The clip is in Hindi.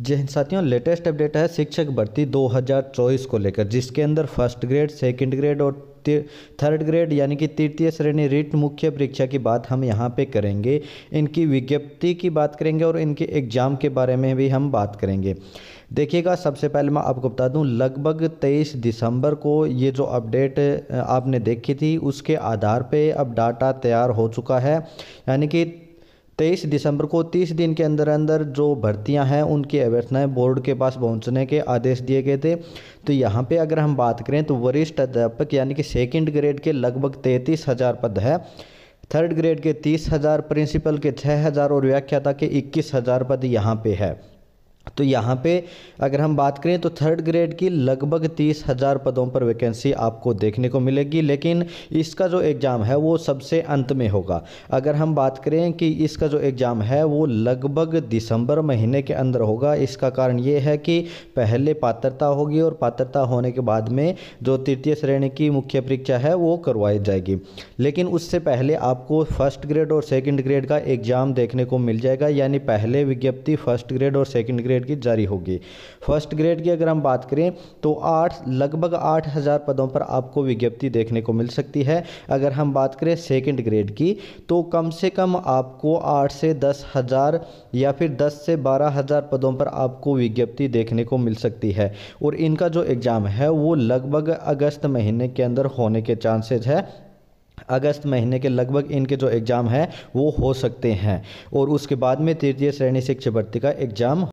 जय हिंद हाँ साथियों लेटेस्ट अपडेट है शिक्षक भर्ती 2024 को लेकर जिसके अंदर फर्स्ट ग्रेड सेकंड ग्रेड और थर्ड ग्रेड यानी कि तृतीय श्रेणी रिट मुख्य परीक्षा की बात हम यहाँ पे करेंगे इनकी विज्ञप्ति की बात करेंगे और इनके एग्जाम के बारे में भी हम बात करेंगे देखिएगा सबसे पहले मैं आपको बता दूं लगभग 23 दिसंबर को ये जो अपडेट आपने देखी थी उसके आधार पे अब डाटा तैयार हो चुका है यानी कि तेईस दिसंबर को तीस दिन के अंदर अंदर जो भर्तियां हैं उनकी अभ्यर्थनाएं बोर्ड के पास पहुंचने के आदेश दिए गए थे तो यहाँ पे अगर हम बात करें तो वरिष्ठ अध्यापक यानी कि सेकंड ग्रेड के लगभग तैंतीस हज़ार पद है थर्ड ग्रेड के तीस हज़ार प्रिंसिपल के छः हज़ार और व्याख्याता के इक्कीस हज़ार पद यहाँ पे है तो यहाँ पे अगर हम बात करें तो थर्ड ग्रेड की लगभग तीस हज़ार पदों पर वैकेंसी आपको देखने को मिलेगी लेकिन इसका जो एग्ज़ाम है वो सबसे अंत में होगा अगर हम बात करें कि इसका जो एग्ज़ाम है वो लगभग दिसंबर महीने के अंदर होगा इसका कारण ये है कि पहले पात्रता होगी और पात्रता होने के बाद में जो तृतीय श्रेणी की मुख्य परीक्षा है वो करवाई जाएगी लेकिन उससे पहले आपको फर्स्ट ग्रेड और सेकेंड ग्रेड का एग्ज़ाम देखने को मिल जाएगा यानी पहले विज्ञप्ति फर्स्ट ग्रेड और सेकेंड ग्रेड ग्रेड की जारी होगी फर्स्ट ग्रेड की अगर हम बात करें तो आठ लगभग आठ हज़ार पदों पर आपको विज्ञप्ति देखने को मिल सकती है अगर हम बात करें सेकेंड ग्रेड की तो कम से कम आपको आठ से दस हज़ार या फिर दस से बारह हज़ार पदों पर आपको विज्ञप्ति देखने को मिल सकती है और इनका जो एग्ज़ाम है वो लगभग अगस्त महीने के अंदर होने के चांसेज है अगस्त महीने के लगभग इनके जो एग्ज़ाम है वो हो सकते हैं और उसके बाद में तृतीय श्रेणी शिक्षा भर्ती का एग्ज़ाम